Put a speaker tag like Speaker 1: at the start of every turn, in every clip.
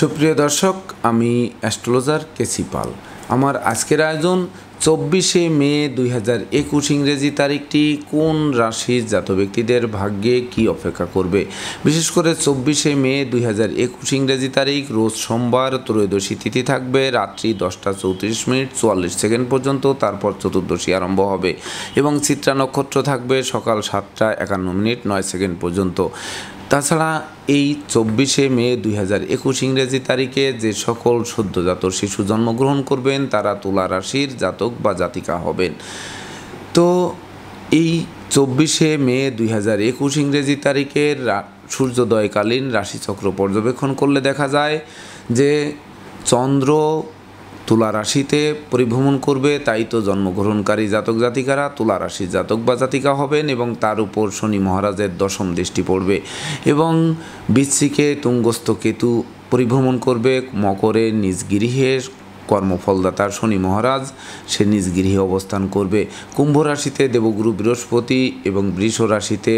Speaker 1: সুপ্রিয় দর্শক আমি অ্যাস্ট্রোলজার কেসি পাল আমার আজকের আয়োজন চব্বিশে মে দুই হাজার একুশ ইংরেজি তারিখটি কোন রাশির জাত ব্যক্তিদের ভাগ্যে কি অপেক্ষা করবে বিশেষ করে চব্বিশে মে দুই হাজার একুশ ইংরেজি তারিখ রোজ সোমবার ত্রয়োদশী তিথি থাকবে রাত্রি দশটা চৌত্রিশ মিনিট চুয়াল্লিশ সেকেন্ড পর্যন্ত তারপর চতুর্দশী আরম্ভ হবে এবং চিত্রা নক্ষত্র থাকবে সকাল সাতটা একান্ন মিনিট নয় সেকেন্ড পর্যন্ত তাছাড়া এই চব্বিশে মে দুই হাজার একুশ ইংরেজি তারিখে যে সকল সদ্যজাত শিশু জন্মগ্রহণ করবেন তারা তুলা রাশির জাতক বা জাতিকা হবেন তো এই চব্বিশে মে দুই হাজার একুশ ইংরেজি তারিখের সূর্যোদয়কালীন রাশিচক্র পর্যবেক্ষণ করলে দেখা যায় যে চন্দ্র তুলা রাশিতে পরিভ্রমণ করবে তাই তো জন্মগ্রহণকারী জাতক জাতিকারা তুলা রাশির জাতক বা জাতিকা হবেন এবং তার উপর শনি মহারাজের দশম দৃষ্টি পড়বে এবং বৃশ্চিকে তুঙ্গস্থ কেতু পরিভ্রমণ করবে মকরে নিজ গৃহে কর্মফলদাতার শনি মহারাজ সে নিজ গৃহে অবস্থান করবে কুম্ভ রাশিতে দেবগুরু বৃহস্পতি এবং বৃষ রাশিতে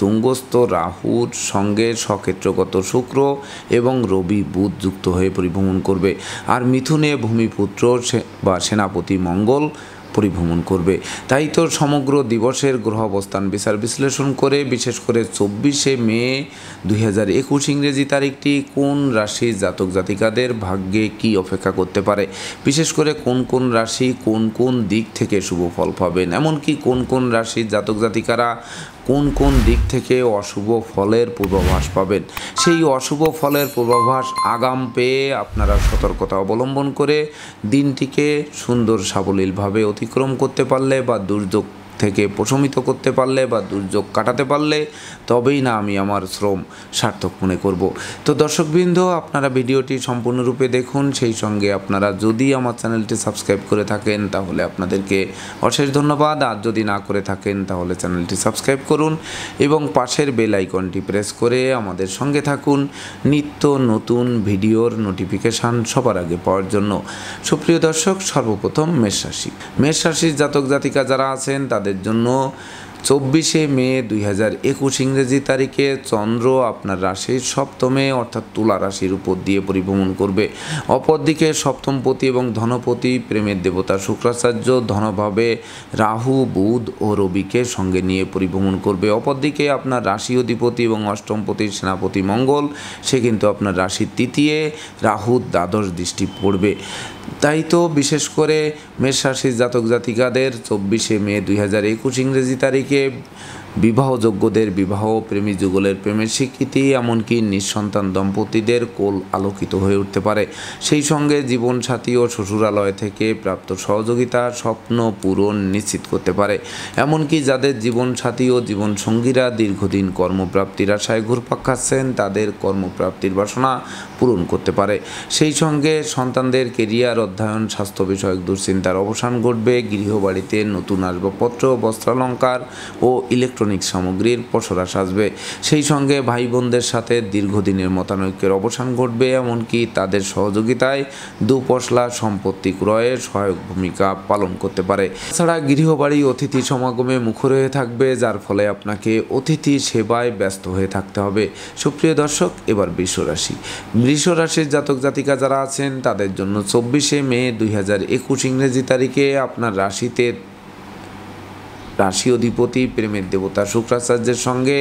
Speaker 1: তুঙ্গস্থ রাহুর সঙ্গে সক্ষেত্রগত শুক্র এবং রবি বুধ যুক্ত হয়ে পরিভ্রমণ করবে আর মিথুনে ভূমিপুত্র বা সেনাপতি মঙ্গল পরিভ্রমণ করবে তাই তো সমগ্র দিবসের গ্রহ অবস্থান বিচার বিশ্লেষণ করে বিশেষ করে চব্বিশে মে দুই হাজার একুশ ইংরেজি তারিখটি কোন রাশি জাতক জাতিকাদের ভাগ্যে কি অপেক্ষা করতে পারে বিশেষ করে কোন কোন রাশি কোন কোন দিক থেকে শুভ ফল পাবেন এমনকি কোন কোন রাশির জাতক জাতিকারা কোন কোন দিক থেকে অশুভ ফলের পূর্বাভাস পাবেন সেই অশুভ ফলের পূর্বাভাস আগাম পেয়ে আপনারা সতর্কতা অবলম্বন করে দিনটিকে সুন্দর সাবলীলভাবে অতিক্রম করতে পারলে বা দুর্যোগ থেকে প্রশমিত করতে পারলে বা দুর্যোগ কাটাতে পারলে তবেই না আমি আমার শ্রম সার্থক মনে করব তো দর্শকবৃন্দ আপনারা ভিডিওটি সম্পূর্ণরূপে দেখুন সেই সঙ্গে আপনারা যদি আমার চ্যানেলটি সাবস্ক্রাইব করে থাকেন তাহলে আপনাদেরকে অশেষ ধন্যবাদ আর যদি না করে থাকেন তাহলে চ্যানেলটি সাবস্ক্রাইব করুন এবং পাশের বেল আইকনটি প্রেস করে আমাদের সঙ্গে থাকুন নিত্য নতুন ভিডিওর নোটিফিকেশান সবার আগে পাওয়ার জন্য সুপ্রিয় দর্শক সর্বপ্রথম মেষ রাশি মেষ রাশির জাতক জাতিকা যারা আছেন তাদের তাদের জন্য চব্বিশে মে দুই হাজার একুশ ইংরেজি তারিখে চন্দ্র আপনার রাশির সপ্তমে অর্থাৎ তুলা রাশির উপর দিয়ে পরিভ্রমণ করবে অপরদিকে সপ্তমপতি এবং ধনপতি প্রেমের দেবতা শুক্রাচার্য ধনভাবে রাহু বুধ ও রবিকে সঙ্গে নিয়ে পরিভ্রমণ করবে অপরদিকে আপনার রাশি অধিপতি এবং অষ্টমপতির সেনাপতি মঙ্গল সে কিন্তু আপনার রাশির তৃতীয় রাহুর দ্বাদশ দৃষ্টি পড়বে তাই তো বিশেষ করে মেষ রাশির জাতক জাতিকাদের চব্বিশে মে দুই হাজার একুশ ইংরেজি তারিখে के বিবাহযোগ্যদের বিবাহ প্রেমী যুগলের প্রেমের স্বীকৃতি এমনকি নিঃসন্তান দম্পতিদের কোল আলোকিত হয়ে উঠতে পারে সেই সঙ্গে জীবনসাথী ও শ্বশুরালয় থেকে প্রাপ্ত সহযোগিতা স্বপ্ন পূরণ নিশ্চিত করতে পারে এমনকি যাদের জীবনসাথী ও জীবনসঙ্গীরা দীর্ঘদিন কর্মপ্রাপ্তির আশায় ঘুরপাক খাচ্ছেন তাদের কর্মপ্রাপ্তির বাসনা পূরণ করতে পারে সেই সঙ্গে সন্তানদের কেরিয়ার অধ্যয়ন স্বাস্থ্য বিষয়ক দুশ্চিন্তার অবসান ঘটবে গৃহবাড়িতে নতুন আসবাবপত্র বস্ত্রালঙ্কার ও ইলেকট্রনিক ইলেকট্রনিক সামগ্রীর পসরাস আসবে সেই সঙ্গে ভাই বোনদের সাথে দীর্ঘদিনের মতানৈক্যের অবসান ঘটবে এমনকি তাদের সহযোগিতায় দুপশলা সম্পত্তি ক্রয়ে সহায়ক ভূমিকা পালন করতে পারে ছাড়া গৃহবাড়ি অতিথি সমাগমে মুখর হয়ে থাকবে যার ফলে আপনাকে অতিথি সেবায় ব্যস্ত হয়ে থাকতে হবে সুপ্রিয় দর্শক এবার বৃষরাশি বৃষরাশির জাতক জাতিকা যারা আছেন তাদের জন্য চব্বিশে মে দুই হাজার একুশ ইংরেজি তারিখে আপনার রাশিতে রাশি অধিপতি প্রেমের দেবতা শুক্রাচার্যের সঙ্গে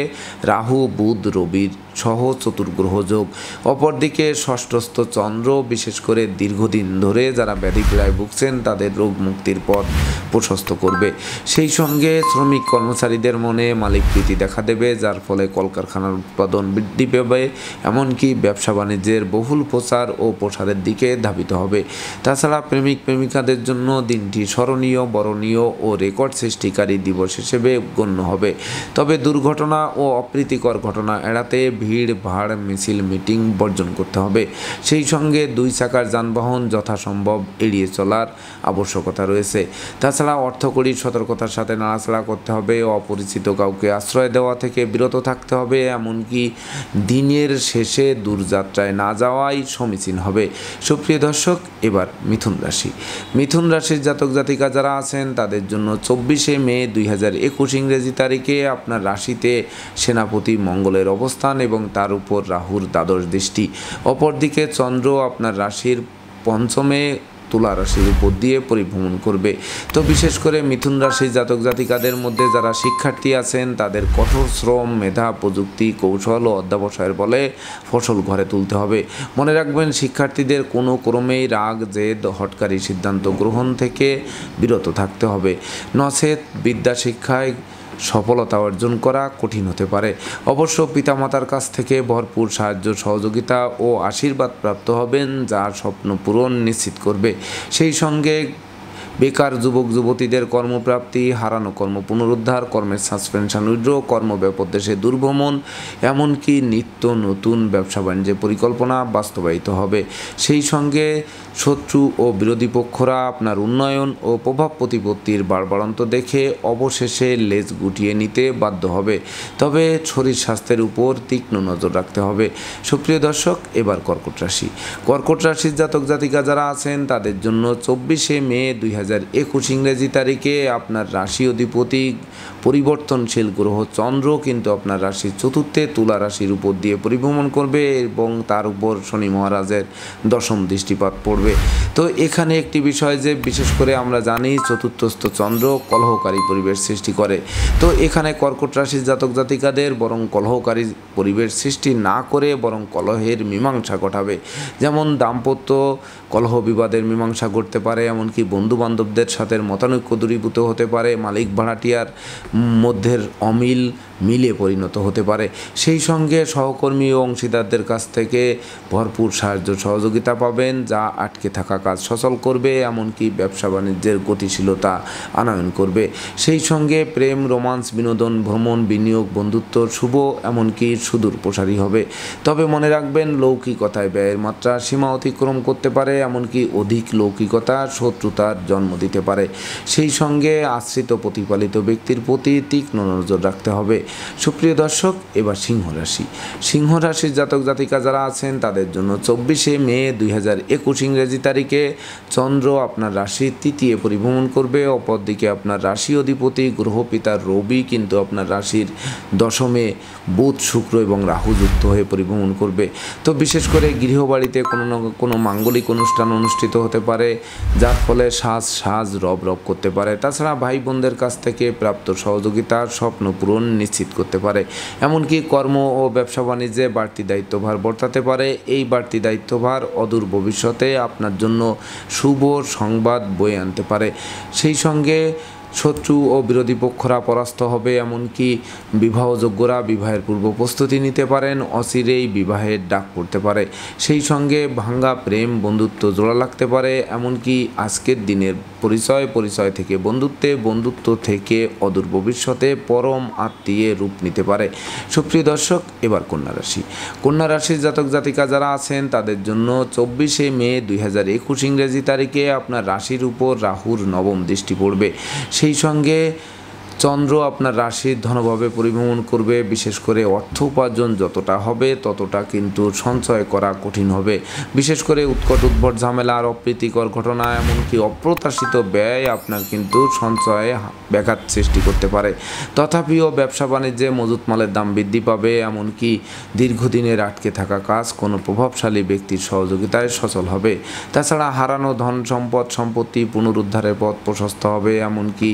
Speaker 1: রাহু বুধ রবির সহ চতুর্গ্রহযোগ অপরদিকে ষষ্ঠস্থ চন্দ্র বিশেষ করে দীর্ঘদিন ধরে যারা প্রায় ভুগছেন তাদের রোগ মুক্তির পথ প্রশস্ত করবে সেই সঙ্গে শ্রমিক কর্মচারীদের মনে মালিক প্রীতি দেখা দেবে যার ফলে কলকারখানার উৎপাদন বৃদ্ধি পাবে এমনকি ব্যবসা বাণিজ্যের বহুল প্রচার ও প্রসারের দিকে ধাবিত হবে তাছাড়া প্রেমিক প্রেমিকাদের জন্য দিনটি স্মরণীয় বরণীয় ও রেকর্ড সৃষ্টিকারী দিবস হিসেবে গণ্য হবে তবে দুর্ঘটনা ও অপ্রীতিকর ঘটনা এড়াতে ভিড় ভাড় মিছিল মিটিং বর্জন করতে হবে সেই সঙ্গে দুই চাকার যানবাহন যথাসম্ভব এড়িয়ে চলার আবশ্যকতা রয়েছে তাছাড়া অর্থকরী সতর্কতার সাথে নাড়াচাড়া করতে হবে অপরিচিত কাউকে আশ্রয় দেওয়া থেকে বিরত থাকতে হবে এমনকি দিনের শেষে দূরযাত্রায় না যাওয়াই সমীচীন হবে সুপ্রিয় দর্শক এবার মিথুন রাশি মিথুন রাশির জাতক জাতিকা যারা আছেন তাদের জন্য চব্বিশে মে দুই হাজার একুশ ইংরেজি তারিখে আপনার রাশিতে সেনাপতি মঙ্গলের অবস্থান এবং তার উপর রাহুর দ্বাদশ দৃষ্টি অপরদিকে চন্দ্র আপনার রাশির পঞ্চমে তুলা রাশির উপর দিয়ে পরিভ্রমণ করবে তো বিশেষ করে মিথুন রাশির জাতক জাতিকাদের মধ্যে যারা শিক্ষার্থী আছেন তাদের কঠোর শ্রম মেধা প্রযুক্তি কৌশল ও অধ্যাবসায়ের বলে ফসল ঘরে তুলতে হবে মনে রাখবেন শিক্ষার্থীদের কোনো ক্রমেই রাগ জেদ হটকারী সিদ্ধান্ত গ্রহণ থেকে বিরত থাকতে হবে নচেত বিদ্যা শিক্ষায় সফলতা অর্জন করা কঠিন হতে পারে অবশ্য পিতামাতার কাছ থেকে ভরপুর সাহায্য সহযোগিতা ও আশীর্বাদ প্রাপ্ত হবেন যা স্বপ্ন পূরণ নিশ্চিত করবে সেই সঙ্গে বেকার যুবক যুবতীদের কর্মপ্রাপ্তি হারানো কর্ম পুনরুদ্ধার কর্মের সাসপেনশন উইড্র কর্ম দেশে দুর্ভ্রমণ এমনকি নিত্য নতুন ব্যবসা বাণিজ্যের পরিকল্পনা বাস্তবায়িত হবে সেই সঙ্গে শত্রু ও বিরোধী পক্ষরা আপনার উন্নয়ন ও প্রভাব প্রতিপত্তির বাড়বাড়ন্ত দেখে অবশেষে লেজ গুটিয়ে নিতে বাধ্য হবে তবে শরীর স্বাস্থ্যের উপর তীক্ষ্ণ নজর রাখতে হবে সুপ্রিয় দর্শক এবার কর্কট রাশি কর্কট রাশির জাতক জাতিকা যারা আছেন তাদের জন্য চব্বিশে মে দুই হাজার একুশ ইংরেজি তারিখে আপনার রাশি অধিপতি পরিবর্তনশীল গ্রহ চন্দ্র কিন্তু আপনার রাশির চতুর্থে তুলা রাশির উপর দিয়ে পরিভ্রমণ করবে এবং তার উপর শনি মহারাজের দশম দৃষ্টিপাত পড়বে তো এখানে একটি বিষয় যে বিশেষ করে আমরা জানি চতুর্থস্থ চন্দ্র কলহকারী পরিবেশ সৃষ্টি করে তো এখানে কর্কট রাশির জাতক জাতিকাদের বরং কলহকারী পরিবেশ সৃষ্টি না করে বরং কলহের মীমাংসা ঘটাবে যেমন দাম্পত্য কলহ বিবাদের মীমাংসা করতে পারে এমনকি বন্ধু বান্ধবদের সাথে মতানৈক্য দূরীভূত হতে পারে মালিক ভাড়াটিয়ার মধ্যের অমিল মিলে পরিণত হতে পারে সেই সঙ্গে সহকর্মী ও অংশীদারদের কাছ থেকে ভরপুর সাহায্য সহযোগিতা পাবেন যা আটকে থাকা কাজ সচল করবে এমনকি ব্যবসা বাণিজ্যের গতিশীলতা আনয়ন করবে সেই সঙ্গে প্রেম রোমান্স বিনোদন ভ্রমণ বিনিয়োগ বন্ধুত্ব শুভ এমনকি সুদূর প্রসারী হবে তবে মনে রাখবেন লৌকিকতায় ব্যয়ের মাত্রা সীমা অতিক্রম করতে পারে এমনকি অধিক লৌকিকতা শত্রুতার জন্ম দিতে পারে সেই সঙ্গে আশ্রিত প্রতিপালিত ব্যক্তির প্রতি তীক্ষ্ণ নজর রাখতে হবে সুপ্রিয় দর্শক এবার সিংহ রাশি সিংহ রাশির জাতক জাতিকা যারা আছেন তাদের জন্য চব্বিশে মে দুই হাজার একুশ ইংরেজি তারিখে চন্দ্র আপনার রাশি তৃতীয় পরিভ্রমণ করবে অপরদিকে আপনার রাশি অধিপতি গ্রহপিতা রবি কিন্তু আপনার রাশির দশমে বুধ শুক্র এবং রাহু যুক্ত হয়ে পরিভ্রমণ করবে তো বিশেষ করে গৃহবাড়িতে কোনো না কোনো মাঙ্গলিক অনুষ্ঠান অনুষ্ঠিত হতে পারে যার ফলে শ্বাস শ্বাস রব রব করতে পারে তাছাড়া ভাই বোনদের কাছ থেকে প্রাপ্ত সহযোগিতা স্বপ্ন পূরণ নিশ্চিত নিশ্চিত করতে পারে এমনকি কর্ম ও ব্যবসা বাণিজ্যে বাড়তি দায়িত্বভার বর্তাতে পারে এই বাড়তি দায়িত্বভার অদূর ভবিষ্যতে আপনার জন্য শুভ সংবাদ বয়ে আনতে পারে সেই সঙ্গে শত্রু ও বিরোধী পক্ষরা পরাস্ত হবে এমনকি বিবাহযোগ্যরা বিবাহের পূর্ব প্রস্তুতি নিতে পারেন অচিরেই বিবাহের ডাক পড়তে পারে সেই সঙ্গে ভাঙ্গা প্রেম বন্ধুত্ব জোড়া লাগতে পারে এমনকি আজকের দিনের পরিচয় পরিচয় থেকে বন্ধুত্বে বন্ধুত্ব থেকে অদূর ভবিষ্যতে পরম আত্মীয় রূপ নিতে পারে সুপ্রিয় দর্শক এবার কন্যা রাশি কন্যা রাশির জাতক জাতিকা যারা আছেন তাদের জন্য চব্বিশে মে দুই ইংরেজি তারিখে আপনার রাশির উপর রাহুর নবম দৃষ্টি পড়বে 你说的。চন্দ্র আপনার রাশির ধনভাবে পরিভ্রমণ করবে বিশেষ করে অর্থ উপার্জন যতটা হবে ততটা কিন্তু সঞ্চয় করা কঠিন হবে বিশেষ করে উৎকট উদ্ভট ঝামেলা আর অপ্রীতিকর ঘটনা এমনকি অপ্রত্যাশিত ব্যয় আপনার কিন্তু সঞ্চয়ে ব্যাঘাত সৃষ্টি করতে পারে তথাপিও ব্যবসা বাণিজ্যে মজুত মালের দাম বৃদ্ধি পাবে এমনকি দীর্ঘদিনের আটকে থাকা কাজ কোনো প্রভাবশালী ব্যক্তির সহযোগিতায় সচল হবে তাছাড়া হারানো ধন সম্পদ সম্পত্তি পুনরুদ্ধারের পথ প্রশস্ত হবে এমনকি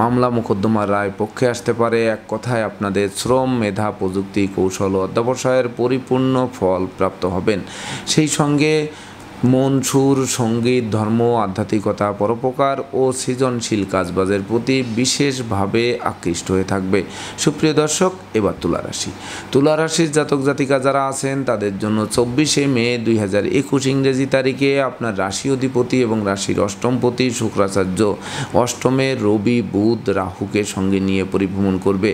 Speaker 1: মামলা মোকদ্দমা তোমার রায় পক্ষে আসতে পারে এক কথায় আপনাদের শ্রম মেধা প্রযুক্তি কৌশল অধ্যবসায়ের পরিপূর্ণ ফল প্রাপ্ত হবেন সেই সঙ্গে মন সুর সঙ্গীত ধর্ম আধ্যাত্মিকতা পরোপকার ও সৃজনশীল কাজবাজের প্রতি বিশেষভাবে আকৃষ্ট হয়ে থাকবে সুপ্রিয় দর্শক এবার তুলা রাশি তুলা রাশির জাতক জাতিকা যারা আছেন তাদের জন্য চব্বিশে মে দুই হাজার একুশ ইংরেজি তারিখে আপনার রাশি অধিপতি এবং রাশির অষ্টমপতি শুক্রাচার্য অষ্টমে রবি বুধ রাহুকে সঙ্গে নিয়ে পরিভ্রমণ করবে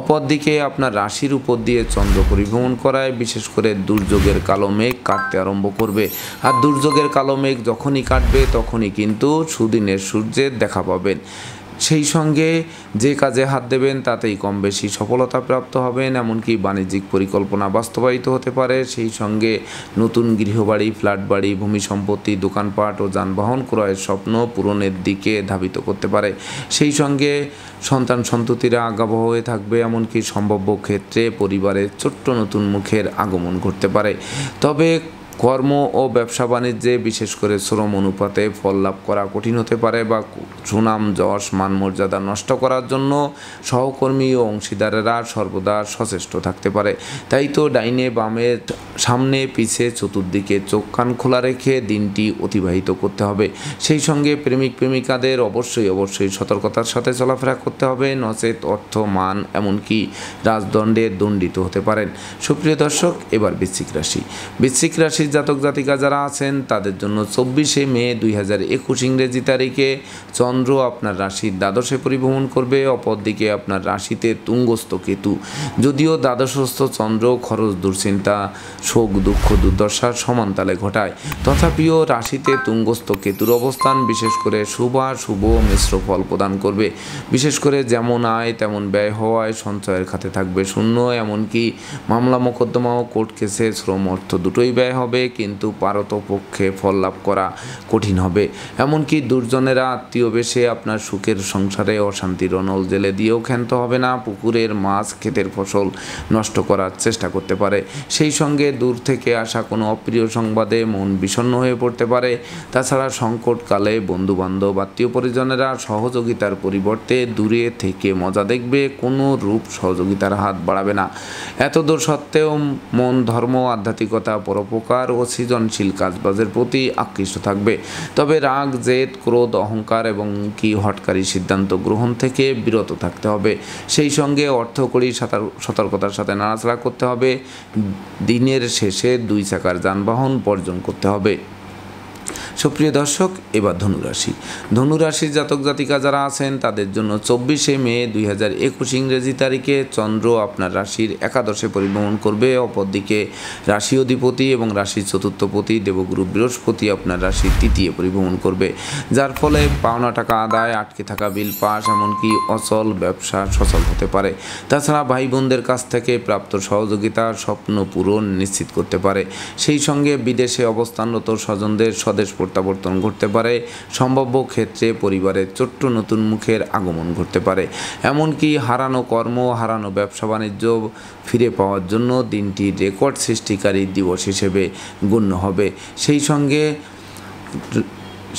Speaker 1: অপরদিকে আপনার রাশির উপর দিয়ে চন্দ্র পরিভ্রমণ করায় বিশেষ করে দুর্যোগের কালো মেঘ কাটতে আরম্ভ করবে আর দুর্যোগের কালো মেঘ যখনই কাটবে তখনই কিন্তু সুদিনের সূর্যের দেখা পাবেন সেই সঙ্গে যে কাজে হাত দেবেন তাতেই কম বেশি সফলতা প্রাপ্ত হবেন এমনকি বাণিজ্যিক পরিকল্পনা বাস্তবায়িত হতে পারে সেই সঙ্গে নতুন গৃহবাড়ি ফ্ল্যাট বাড়ি ভূমি সম্পত্তি দোকানপাট ও যানবাহন ক্রয়ের স্বপ্ন পূরণের দিকে ধাবিত করতে পারে সেই সঙ্গে সন্তান সন্ততিরা আগাবহ হয়ে থাকবে এমনকি সম্ভাব্য ক্ষেত্রে পরিবারের ছোট্ট নতুন মুখের আগমন ঘটতে পারে তবে কর্ম ও ব্যবসা বাণিজ্যে বিশেষ করে শ্রম অনুপাতে ফল লাভ করা কঠিন হতে পারে বা সুনাম যশ মান মর্যাদা নষ্ট করার জন্য সহকর্মী ও অংশীদারেরা সর্বদা সচেষ্ট থাকতে পারে তাই তো ডাইনে বামে সামনে পিছে চতুর্দিকে চোখ কান খোলা রেখে দিনটি অতিবাহিত করতে হবে সেই সঙ্গে প্রেমিক প্রেমিকাদের অবশ্যই অবশ্যই সতর্কতার সাথে চলাফেরা করতে হবে নচেত অর্থ মান এমনকি রাজদণ্ডে দণ্ডিত হতে পারেন সুপ্রিয় দর্শক এবার বৃশ্চিক রাশি বৃশ্চিক রাশি জাতক জাতিকা যারা আছেন তাদের জন্য চব্বিশে মে দুই হাজার একুশ ইংরেজি তারিখে চন্দ্র আপনার রাশির দ্বাদশে পরিভ্রমণ করবে অপরদিকে আপনার রাশিতে তুঙ্গস্থ কেতু যদিও দ্বাদশস্থ চন্দ্র খরচ দুশ্চিন্তা শোক দুঃখ দুর্দশার সমান্তালে ঘটায় তথাপিও রাশিতে তুঙ্গস্থ কেতুর অবস্থান বিশেষ করে শুভ শুভ মিশ্র ফল প্রদান করবে বিশেষ করে যেমন আয় তেমন ব্যয় হওয়ায় সঞ্চয়ের খাতে থাকবে শূন্য এমনকি মামলা মোকদ্দমা ও কোর্ট কেসে শ্রম অর্থ দুটোই ব্যয় হবে হবে কিন্তু পারতপক্ষে ফল লাভ করা কঠিন হবে এমনকি দুর্জনেরা আত্মীয় বেশে আপনার সুখের সংসারে অশান্তির অনল জেলে দিয়েও ক্ষান্ত হবে না পুকুরের মাছ ক্ষেতের ফসল নষ্ট করার চেষ্টা করতে পারে সেই সঙ্গে দূর থেকে আসা কোনো অপ্রিয় সংবাদে মন বিষণ্ন হয়ে পড়তে পারে তাছাড়া সংকটকালে বন্ধুবান্ধব আত্মীয় পরিজনেরা সহযোগিতার পরিবর্তে দূরে থেকে মজা দেখবে কোনো রূপ সহযোগিতার হাত বাড়াবে না এতদূর সত্ত্বেও মন ধর্ম আধ্যাত্মিকতা পরোপকার ও সৃজনশীল কাজবাজের প্রতি আকৃষ্ট থাকবে তবে রাগ জেদ ক্রোধ অহংকার এবং কি হটকারী সিদ্ধান্ত গ্রহণ থেকে বিরত থাকতে হবে সেই সঙ্গে অর্থকরী সতর্কতার সাথে নাড়াচাড়া করতে হবে দিনের শেষে দুই চাকার যানবাহন বর্জন করতে হবে সুপ্রিয় দর্শক এবার ধনুরাশি ধনুরাশির জাতক জাতিকা যারা আছেন তাদের জন্য চব্বিশে মে দুই হাজার একুশ ইংরেজি তারিখে চন্দ্র আপনার রাশির একাদশে পরিভ্রমণ করবে অপরদিকে রাশি অধিপতি এবং রাশির চতুর্থপতি দেবগুরু বৃহস্পতি আপনার রাশির তৃতীয় পরিভ্রমণ করবে যার ফলে পাওনা টাকা আদায় আটকে থাকা বিল পাস এমনকি অচল ব্যবসা সচল হতে পারে তাছাড়া ভাই বোনদের কাছ থেকে প্রাপ্ত সহযোগিতা স্বপ্ন পূরণ নিশ্চিত করতে পারে সেই সঙ্গে বিদেশে অবস্থানরত স্বজনদের স্বদেশ প্রত্যাবর্তন ঘটতে পারে সম্ভাব্য ক্ষেত্রে পরিবারের ছোট্ট নতুন মুখের আগমন ঘটতে পারে এমনকি হারানো কর্ম হারানো ব্যবসা বাণিজ্য ফিরে পাওয়ার জন্য দিনটি রেকর্ড সৃষ্টিকারী দিবস হিসেবে গণ্য হবে সেই সঙ্গে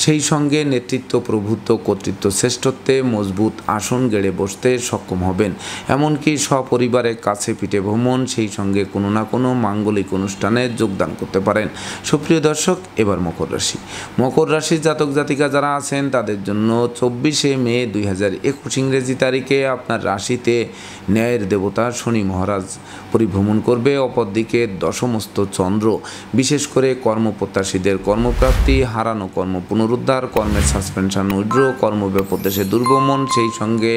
Speaker 1: সেই সঙ্গে নেতৃত্ব প্রভুত্ব কর্তৃত্ব শ্রেষ্ঠত্বে মজবুত আসন গেড়ে বসতে সক্ষম হবেন এমনকি সপরিবারের কাছে পিঠে ভ্রমণ সেই সঙ্গে কোনো না কোনো মাঙ্গলিক অনুষ্ঠানে যোগদান করতে পারেন সুপ্রিয় দর্শক এবার মকর রাশি মকর রাশির জাতক জাতিকা যারা আছেন তাদের জন্য চব্বিশে মে দুই হাজার একুশ ইংরেজি তারিখে আপনার রাশিতে ন্যায়ের দেবতা শনি মহারাজ পরিভ্রমণ করবে অপরদিকে দশমস্ত চন্দ্র বিশেষ করে কর্মপ্রত্যাশীদের কর্মপ্রাপ্তি হারানো কর্মপূর্ণ পুনরুদ্ধার কর্মের সাসপেনশন কর্ম ব্যাপদেশে দুর্গমন সেই সঙ্গে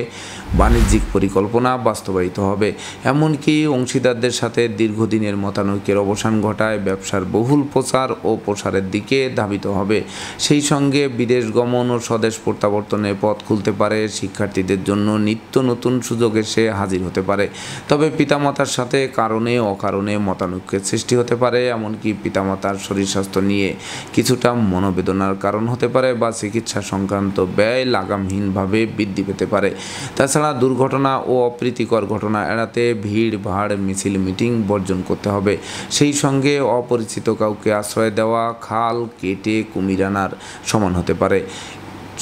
Speaker 1: বাণিজ্যিক পরিকল্পনা বাস্তবায়িত হবে এমনকি অংশীদারদের সাথে দীর্ঘদিনের মতানৈক্যের অবসান ঘটায় ব্যবসার বহুল প্রচার ও প্রসারের দিকে ধাবিত হবে সেই সঙ্গে বিদেশ গমন ও স্বদেশ প্রত্যাবর্তনে পথ খুলতে পারে শিক্ষার্থীদের জন্য নিত্য নতুন সুযোগ এসে হাজির হতে পারে তবে পিতামাতার সাথে কারণে অকারণে মতানৈক্যের সৃষ্টি হতে পারে এমনকি পিতামাতার শরীর স্বাস্থ্য নিয়ে কিছুটা মনোবেদনার কারণ হতে পারে বা চিকিৎসা সংক্রান্ত ব্যয় লাগামহীনভাবে বৃদ্ধি পেতে পারে তাছাড়া দুর্ঘটনা ও অপ্রীতিকর ঘটনা এড়াতে ভিড় ভাড় মিছিল মিটিং বর্জন করতে হবে সেই সঙ্গে অপরিচিত কাউকে আশ্রয় দেওয়া খাল কেটে কুমির আনার সমান হতে পারে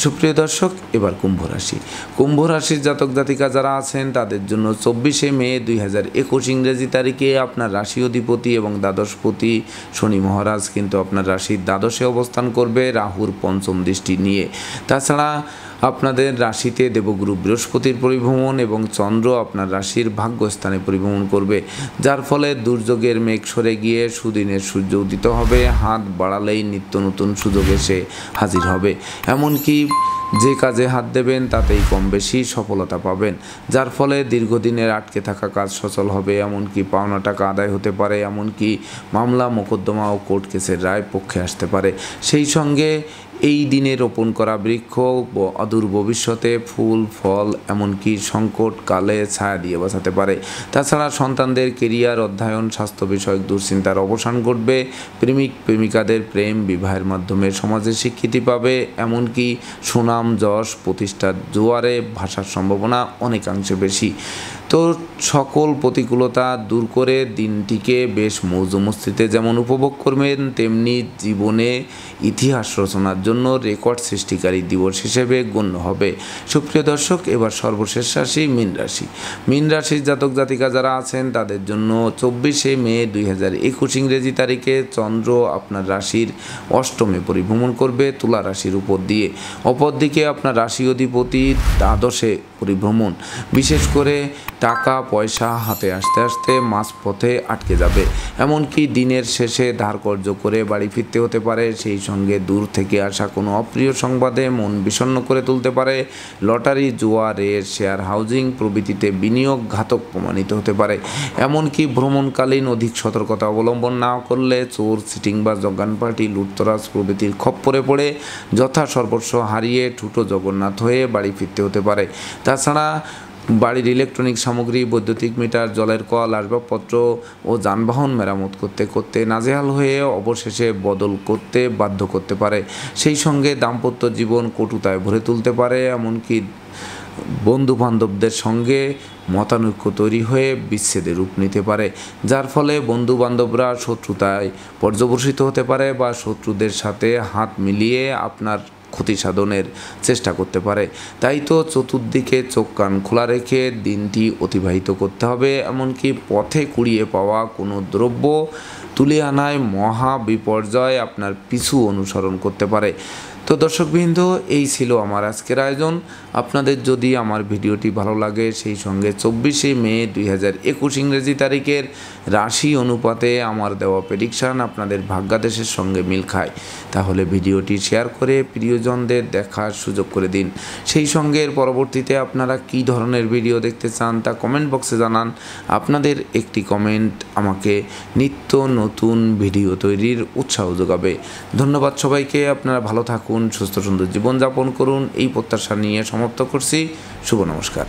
Speaker 1: সুপ্রিয় দর্শক এবার কুম্ভ রাশি কুম্ভ রাশির জাতক জাতিকা যারা আছেন তাদের জন্য চব্বিশে মে দুই হাজার একুশ ইংরেজি তারিখে আপনার রাশি অধিপতি এবং দ্বাদশপতি শনি মহারাজ কিন্তু আপনার রাশির দ্বাদশে অবস্থান করবে রাহুর পঞ্চম দৃষ্টি নিয়ে তাছাড়া আপনাদের রাশিতে দেবগুরু বৃহস্পতির পরিভ্রমণ এবং চন্দ্র আপনার রাশির ভাগ্যস্থানে পরিভ্রমণ করবে যার ফলে দুর্যোগের মেঘ সরে গিয়ে সুদিনের সূর্য উদিত হবে হাত বাড়ালেই নিত্য নতুন সুযোগ এসে হাজির হবে এমনকি যে কাজে হাত দেবেন তাতেই কম বেশি সফলতা পাবেন যার ফলে দীর্ঘদিনের আটকে থাকা কাজ সচল হবে এমনকি পাওনা টাকা আদায় হতে পারে এমনকি মামলা মোকদ্দমা ও কোর্ট কেসের রায় পক্ষে আসতে পারে সেই সঙ্গে এই দিনে রোপণ করা বৃক্ষ অদূর ভবিষ্যতে ফুল ফল এমনকি সংকটকালে ছায়া দিয়ে বাঁচাতে পারে তাছাড়া সন্তানদের কেরিয়ার অধ্যয়ন স্বাস্থ্য বিষয়ক দুশ্চিন্তার অবসান ঘটবে প্রেমিক প্রেমিকাদের প্রেম বিবাহের মাধ্যমে সমাজে স্বীকৃতি পাবে এমনকি সুনাম যশ প্রতিষ্ঠার জোয়ারে ভাষার সম্ভাবনা অনেকাংশে বেশি তো সকল প্রতিকূলতা দূর করে দিনটিকে বেশ মৌজ মস্তিতে যেমন উপভোগ করবেন তেমনি জীবনে ইতিহাস রচনার জন্য জন্য রেকর্ড সৃষ্টিকারী দিবস হিসেবে গণ্য হবে সুপ্রিয় দর্শক এবার সর্বশেষ রাশি মীন রাশি মীন রাশির জাতক জাতিকা যারা আছেন তাদের জন্য চব্বিশে মে দুই হাজার একুশ ইংরেজি তারিখে চন্দ্র আপনার রাশির অষ্টমে পরিভ্রমণ করবে তুলা রাশির উপর দিয়ে অপরদিকে আপনার রাশি অধিপতি দ্বাদশে পরিভ্রমণ বিশেষ করে টাকা পয়সা হাতে আসতে আসতে মাঝপথে আটকে যাবে এমনকি দিনের শেষে ধার কর্য করে বাড়ি ফিরতে হতে পারে সেই সঙ্গে দূর থেকে আসা কোনো অপ্রিয় সংবাদে মন বিষণ্ন করে তুলতে পারে লটারি জুয়া রেট শেয়ার হাউজিং প্রভৃতিতে বিনিয়োগ ঘাতক প্রমাণিত হতে পারে এমনকি ভ্রমণকালীন অধিক সতর্কতা অবলম্বন না করলে চোর সিটিং বা পার্টি লুটতরাজ প্রভৃতির খপ্পরে পড়ে যথা সর্বস্ব হারিয়ে ঠুটো জগন্নাথ হয়ে বাড়ি ফিরতে হতে পারে তাছাড়া বাড়ির ইলেকট্রনিক সামগ্রী বৈদ্যুতিক মিটার জলের কল আসবাবপত্র ও যানবাহন মেরামত করতে করতে নাজেহাল হয়ে অবশেষে বদল করতে বাধ্য করতে পারে সেই সঙ্গে দাম্পত্য জীবন কটুতায় ভরে তুলতে পারে এমনকি বন্ধু বান্ধবদের সঙ্গে মতানৈক্য তৈরি হয়ে বিচ্ছেদের রূপ নিতে পারে যার ফলে বন্ধু বান্ধবরা শত্রুতায় পর্যবসিত হতে পারে বা শত্রুদের সাথে হাত মিলিয়ে আপনার ক্ষতি সাধনের চেষ্টা করতে পারে তাই তো চতুর্দিকে চোখ কান খোলা রেখে দিনটি অতিবাহিত করতে হবে এমনকি পথে কুড়িয়ে পাওয়া কোনো দ্রব্য তুলে আনায় মহা বিপর্যয় আপনার পিছু অনুসরণ করতে পারে তো দর্শকবৃন্দ এই ছিল আমার আজকের আয়োজন আপনাদের যদি আমার ভিডিওটি ভালো লাগে সেই সঙ্গে চব্বিশে মে দুই হাজার একুশ ইংরেজি তারিখের রাশি অনুপাতে আমার দেওয়া প্রেডিকশান আপনাদের ভাগ্যাদেশের সঙ্গে মিল খায় তাহলে ভিডিওটি শেয়ার করে প্রিয়জনদের দেখার সুযোগ করে দিন সেই সঙ্গে পরবর্তীতে আপনারা কি ধরনের ভিডিও দেখতে চান তা কমেন্ট বক্সে জানান আপনাদের একটি কমেন্ট আমাকে নিত্য নতুন ভিডিও তৈরির উৎসাহ যোগাবে ধন্যবাদ সবাইকে আপনারা ভালো থাকুন থাকুন সুস্থ সুন্দর জীবনযাপন করুন এই প্রত্যাশা নিয়ে সমাপ্ত করছি শুভ নমস্কার